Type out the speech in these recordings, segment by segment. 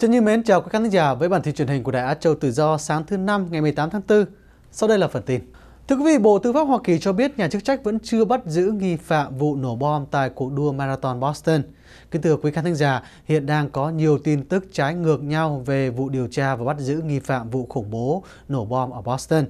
chân Như Mến chào các khán giả với bản tin truyền hình của Đài Á Châu Tự Do sáng thứ năm ngày 18 tháng 4. Sau đây là phần tin. Thưa quý vị, Bộ Tư pháp Hoa Kỳ cho biết nhà chức trách vẫn chưa bắt giữ nghi phạm vụ nổ bom tại cuộc đua Marathon Boston. Kính thưa quý khán thính giả, hiện đang có nhiều tin tức trái ngược nhau về vụ điều tra và bắt giữ nghi phạm vụ khủng bố nổ bom ở Boston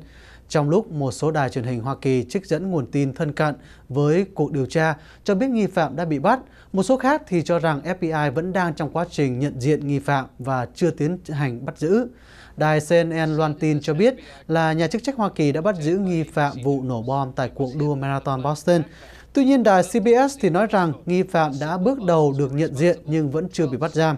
trong lúc một số đài truyền hình Hoa Kỳ trích dẫn nguồn tin thân cận với cuộc điều tra cho biết nghi phạm đã bị bắt, một số khác thì cho rằng FBI vẫn đang trong quá trình nhận diện nghi phạm và chưa tiến hành bắt giữ. Đài CNN loan tin cho biết là nhà chức trách Hoa Kỳ đã bắt giữ nghi phạm vụ nổ bom tại cuộc đua Marathon Boston. Tuy nhiên, đài CBS thì nói rằng nghi phạm đã bước đầu được nhận diện nhưng vẫn chưa bị bắt giam.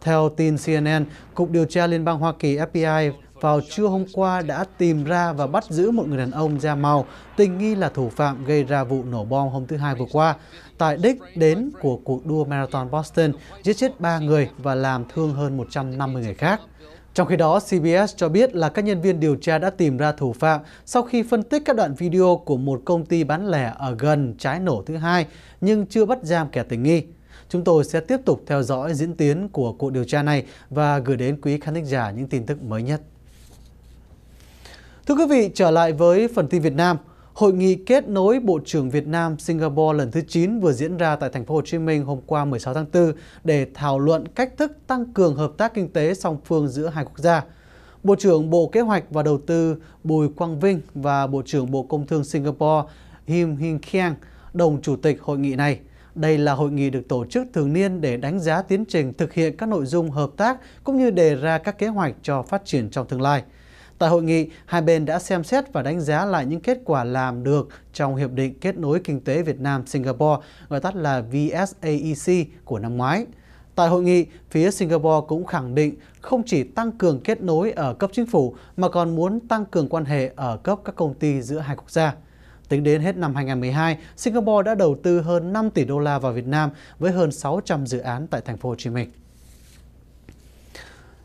Theo tin CNN, Cục Điều tra Liên bang Hoa Kỳ FBI vào trưa hôm qua đã tìm ra và bắt giữ một người đàn ông da màu, tình nghi là thủ phạm gây ra vụ nổ bom hôm thứ Hai vừa qua. Tại đích đến của cuộc đua Marathon Boston, giết chết 3 người và làm thương hơn 150 người khác. Trong khi đó, CBS cho biết là các nhân viên điều tra đã tìm ra thủ phạm sau khi phân tích các đoạn video của một công ty bán lẻ ở gần trái nổ thứ hai nhưng chưa bắt giam kẻ tình nghi. Chúng tôi sẽ tiếp tục theo dõi diễn tiến của cuộc điều tra này và gửi đến quý khán giả những tin tức mới nhất. Thưa quý vị, trở lại với phần tin Việt Nam. Hội nghị kết nối Bộ trưởng Việt Nam Singapore lần thứ 9 vừa diễn ra tại thành phố Hồ Chí Minh hôm qua 16 tháng 4 để thảo luận cách thức tăng cường hợp tác kinh tế song phương giữa hai quốc gia. Bộ trưởng Bộ Kế hoạch và Đầu tư Bùi Quang Vinh và Bộ trưởng Bộ Công thương Singapore Him Hing Kiang đồng chủ tịch hội nghị này. Đây là hội nghị được tổ chức thường niên để đánh giá tiến trình thực hiện các nội dung hợp tác cũng như đề ra các kế hoạch cho phát triển trong tương lai. Tại hội nghị, hai bên đã xem xét và đánh giá lại những kết quả làm được trong Hiệp định Kết nối Kinh tế Việt Nam-Singapore, gọi tắt là VSAEC của năm ngoái. Tại hội nghị, phía Singapore cũng khẳng định không chỉ tăng cường kết nối ở cấp chính phủ mà còn muốn tăng cường quan hệ ở cấp các công ty giữa hai quốc gia. Tính đến hết năm 2012, Singapore đã đầu tư hơn 5 tỷ đô la vào Việt Nam với hơn 600 dự án tại thành phố Hồ Chí Minh.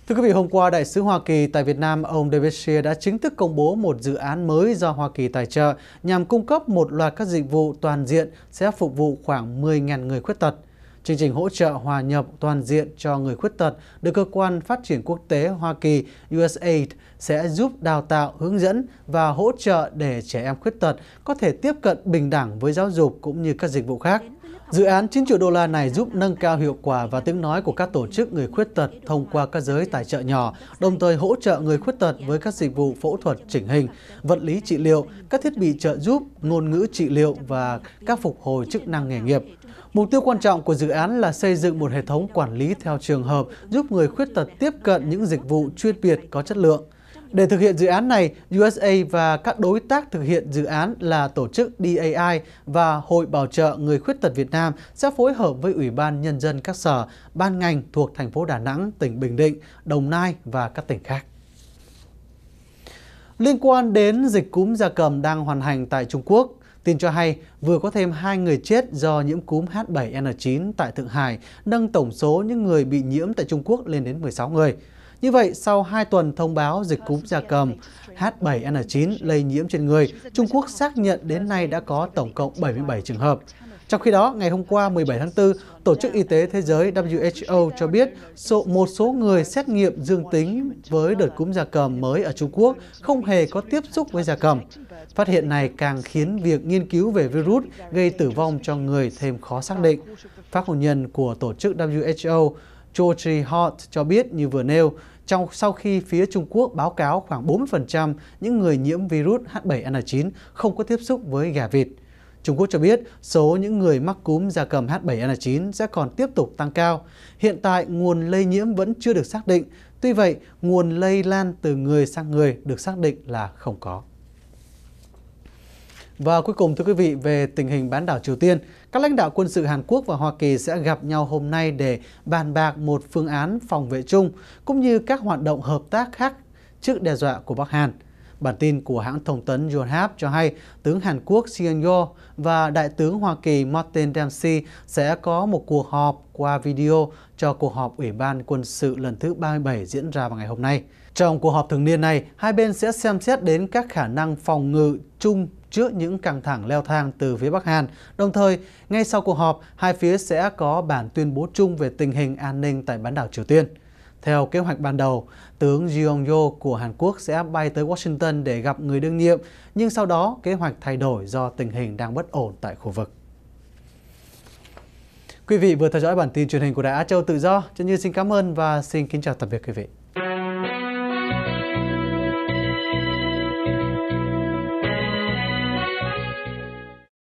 Thưa quý vị, hôm qua Đại sứ Hoa Kỳ tại Việt Nam ông David Shear đã chính thức công bố một dự án mới do Hoa Kỳ tài trợ nhằm cung cấp một loạt các dịch vụ toàn diện sẽ phục vụ khoảng 10.000 người khuyết tật. Chương trình hỗ trợ hòa nhập toàn diện cho người khuyết tật được Cơ quan Phát triển Quốc tế Hoa Kỳ USAID sẽ giúp đào tạo, hướng dẫn và hỗ trợ để trẻ em khuyết tật có thể tiếp cận bình đẳng với giáo dục cũng như các dịch vụ khác. Dự án 9 triệu đô la này giúp nâng cao hiệu quả và tiếng nói của các tổ chức người khuyết tật thông qua các giới tài trợ nhỏ, đồng thời hỗ trợ người khuyết tật với các dịch vụ phẫu thuật chỉnh hình, vật lý trị liệu, các thiết bị trợ giúp, ngôn ngữ trị liệu và các phục hồi chức năng nghề nghiệp. Mục tiêu quan trọng của dự án là xây dựng một hệ thống quản lý theo trường hợp giúp người khuyết tật tiếp cận những dịch vụ chuyên biệt có chất lượng. Để thực hiện dự án này, USA và các đối tác thực hiện dự án là tổ chức DAI và Hội Bảo trợ Người Khuyết tật Việt Nam sẽ phối hợp với Ủy ban Nhân dân các sở, ban ngành thuộc thành phố Đà Nẵng, tỉnh Bình Định, Đồng Nai và các tỉnh khác. Liên quan đến dịch cúm gia cầm đang hoàn hành tại Trung Quốc, tin cho hay vừa có thêm 2 người chết do nhiễm cúm H7N9 tại Thượng Hải, nâng tổng số những người bị nhiễm tại Trung Quốc lên đến 16 người. Như vậy, sau 2 tuần thông báo dịch cúm gia cầm H7N9 lây nhiễm trên người, Trung Quốc xác nhận đến nay đã có tổng cộng 77 trường hợp. Trong khi đó, ngày hôm qua 17 tháng 4, Tổ chức Y tế Thế giới WHO cho biết số một số người xét nghiệm dương tính với đợt cúm gia cầm mới ở Trung Quốc không hề có tiếp xúc với gia cầm. Phát hiện này càng khiến việc nghiên cứu về virus gây tử vong cho người thêm khó xác định. Phát ngôn nhân của Tổ chức WHO Georgie Hart cho biết như vừa nêu, trong sau khi phía Trung Quốc báo cáo khoảng 40% những người nhiễm virus H7N9 không có tiếp xúc với gà vịt. Trung Quốc cho biết số những người mắc cúm gia cầm H7N9 sẽ còn tiếp tục tăng cao. Hiện tại, nguồn lây nhiễm vẫn chưa được xác định. Tuy vậy, nguồn lây lan từ người sang người được xác định là không có. Và cuối cùng thưa quý vị, về tình hình bán đảo Triều Tiên, các lãnh đạo quân sự Hàn Quốc và Hoa Kỳ sẽ gặp nhau hôm nay để bàn bạc một phương án phòng vệ chung cũng như các hoạt động hợp tác khác trước đe dọa của Bắc Hàn. Bản tin của hãng thông tấn Yonhap cho hay tướng Hàn Quốc Shin Yo và Đại tướng Hoa Kỳ Martin Dempsey sẽ có một cuộc họp qua video cho cuộc họp Ủy ban Quân sự lần thứ 37 diễn ra vào ngày hôm nay. Trong cuộc họp thường niên này, hai bên sẽ xem xét đến các khả năng phòng ngự chung trước những căng thẳng leo thang từ phía Bắc Hàn. Đồng thời, ngay sau cuộc họp, hai phía sẽ có bản tuyên bố chung về tình hình an ninh tại bán đảo Triều Tiên. Theo kế hoạch ban đầu, tướng Jeong Yo của Hàn Quốc sẽ bay tới Washington để gặp người đương nhiệm, nhưng sau đó kế hoạch thay đổi do tình hình đang bất ổn tại khu vực. Quý vị vừa theo dõi bản tin truyền hình của Đài Á Châu Tự Do. Chân Như xin cảm ơn và xin kính chào tạm biệt quý vị.